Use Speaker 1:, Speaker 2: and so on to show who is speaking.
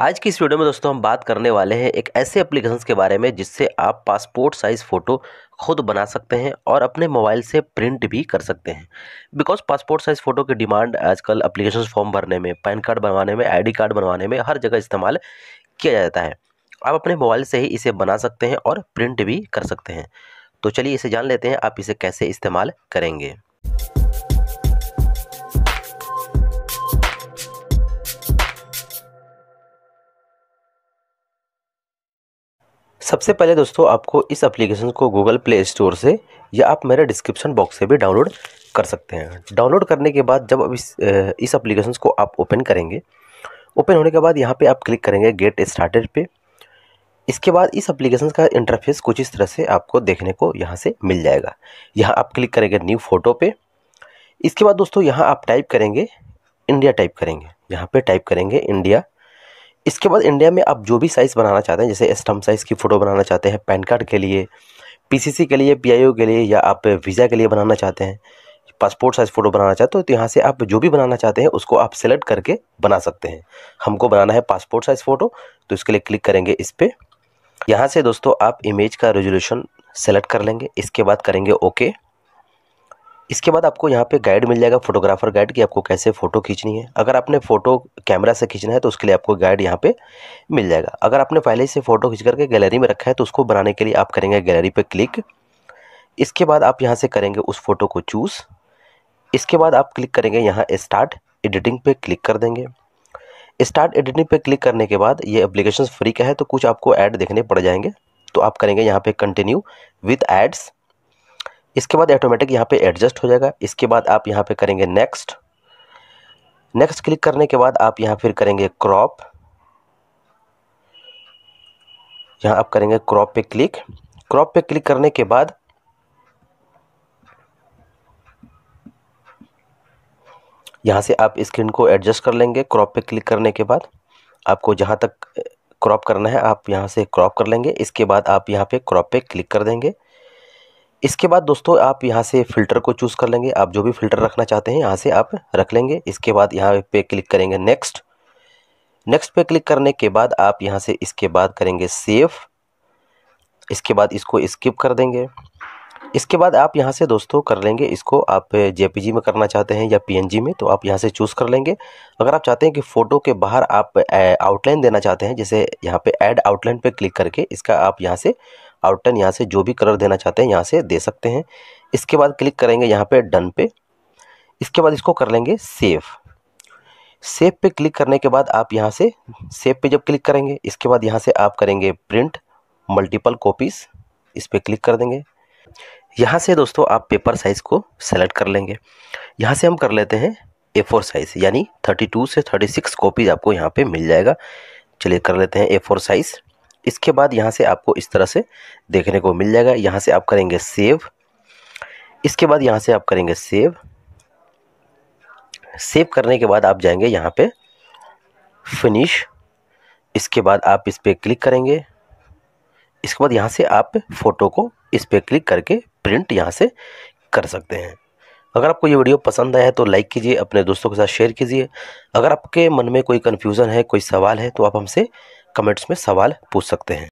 Speaker 1: आज की इस वीडियो में दोस्तों हम बात करने वाले हैं एक ऐसे एप्लीकेशन के बारे में जिससे आप पासपोर्ट साइज़ फ़ोटो खुद बना सकते हैं और अपने मोबाइल से प्रिंट भी कर सकते हैं बिकॉज पासपोर्ट साइज़ फ़ोटो की डिमांड आजकल एप्लीकेशन फॉर्म भरने में पैन कार्ड बनवाने में आईडी कार्ड बनवाने में हर जगह इस्तेमाल किया जाता है आप अपने मोबाइल से ही इसे बना सकते हैं और प्रिंट भी कर सकते हैं तो चलिए इसे जान लेते हैं आप इसे कैसे इस्तेमाल करेंगे सबसे पहले दोस्तों आपको इस एप्लीकेशन को गूगल प्ले स्टोर से या आप मेरे डिस्क्रिप्शन बॉक्स से भी डाउनलोड कर सकते हैं डाउनलोड करने के बाद जब अब इस इस एप्लीकेशन को आप ओपन करेंगे ओपन होने के बाद यहाँ पे आप क्लिक करेंगे गेट स्टार्टेड पे इसके बाद इस एप्लीकेशन का इंटरफेस कुछ इस तरह से आपको देखने को यहाँ से मिल जाएगा यहाँ आप क्लिक करेंगे न्यू फ़ोटो पे इसके बाद दोस्तों यहाँ आप टाइप करेंगे इंडिया टाइप करेंगे यहाँ पे टाइप करेंगे इंडिया इसके बाद इंडिया में आप जो भी साइज़ बनाना चाहते हैं जैसे स्टम्प साइज़ की फ़ोटो बनाना चाहते हैं पैन कार्ड के लिए पीसीसी के लिए पीआईओ के लिए या आप वीज़ा के लिए बनाना चाहते हैं पासपोर्ट साइज़ फ़ोटो बनाना चाहते हो तो यहाँ से आप जो भी बनाना चाहते हैं उसको आप सेलेक्ट करके बना सकते हैं हमको बनाना है पासपोर्ट साइज़ फ़ोटो तो इसके लिए क्लिक करेंगे इस पर यहाँ से दोस्तों आप इमेज का रेजोल्यूशन सेलेक्ट कर लेंगे इसके बाद करेंगे ओके इसके बाद आपको यहाँ पे गाइड मिल जाएगा फोटोग्राफर गाइड कि आपको कैसे फ़ोटो खींचनी है अगर आपने फ़ोटो कैमरा से खींचना है तो उसके लिए आपको गाइड यहाँ पे मिल जाएगा अगर आपने पहले से फ़ोटो खींच करके गैलरी में रखा है तो उसको बनाने के लिए आप करेंगे गैलरी पर क्लिक इसके बाद आप यहाँ से करेंगे उस फ़ोटो को चूज़ इसके बाद आप क्लिक करेंगे यहाँ इस्टार्ट एडिटिंग पे क्लिक कर देंगे इस्टार्ट एडिटिंग पर क्लिक करने के बाद ये अप्लीकेशन फ्री का है तो कुछ आपको ऐड देखने पड़ जाएंगे तो आप करेंगे यहाँ पर कंटिन्यू विथ एड्स इसके बाद ऑटोमेटिक यहाँ पे एडजस्ट हो जाएगा इसके बाद आप यहाँ पे करेंगे नेक्स्ट नेक्स्ट क्लिक करने के बाद आप यहाँ फिर करेंगे क्रॉप यहाँ आप करेंगे क्रॉप पे क्लिक क्रॉप पे क्लिक करने के बाद यहाँ से आप स्क्रीन को एडजस्ट कर लेंगे क्रॉप पे क्लिक करने के बाद आपको जहाँ तक क्रॉप करना है आप यहाँ से क्रॉप कर लेंगे इसके बाद आप यहाँ पे क्रॉप पे क्लिक कर देंगे इसके बाद दोस्तों आप यहाँ से फ़िल्टर को चूज़ कर लेंगे आप जो भी फ़िल्टर रखना चाहते हैं यहाँ से आप रख लेंगे इसके बाद यहाँ पे क्लिक करेंगे नेक्स्ट नेक्स्ट पे क्लिक करने के बाद आप यहाँ से इसके बाद करेंगे सेव इसके बाद इसको स्किप कर देंगे इसके बाद आप यहाँ से दोस्तों कर लेंगे इसको आप जे में करना चाहते हैं या पी में तो आप यहाँ से चूज़ कर लेंगे अगर आप चाहते हैं कि फ़ोटो के बाहर आप आउटलाइन देना चाहते हैं जैसे यहाँ पर एड आउटलाइन पर क्लिक करके इसका आप यहाँ से आउट टन यहाँ से जो भी कलर देना चाहते हैं यहाँ से दे सकते हैं इसके बाद क्लिक करेंगे यहाँ पे डन पे इसके बाद इसको कर लेंगे सेव सेव पे क्लिक करने के बाद आप यहाँ से सेव पे जब क्लिक करेंगे इसके बाद यहाँ से आप करेंगे प्रिंट मल्टीपल कॉपीज़ इस पर क्लिक कर देंगे यहाँ से दोस्तों आप पेपर साइज़ को सेलेक्ट कर लेंगे यहाँ से हम कर लेते हैं ए फोर साइज़ यानी थर्टी टू से थर्टी सिक्स कॉपीज़ आपको यहाँ पे मिल जाएगा चलिए कर लेते हैं ए फोर साइज़ इसके बाद यहाँ से आपको इस तरह से देखने को मिल जाएगा यहाँ से आप करेंगे सेव इसके बाद यहाँ से आप करेंगे सेव सेव करने के बाद आप जाएंगे यहाँ पे फिनिश इसके बाद आप इस पर क्लिक करेंगे इसके बाद यहाँ से आप फ़ोटो को इस पर क्लिक करके प्रिंट यहाँ से कर सकते हैं अगर आपको ये वीडियो पसंद आया है तो लाइक कीजिए अपने दोस्तों के साथ शेयर कीजिए अगर आपके मन में कोई कन्फ्यूज़न है कोई सवाल है तो आप हमसे कमेंट्स में सवाल पूछ सकते हैं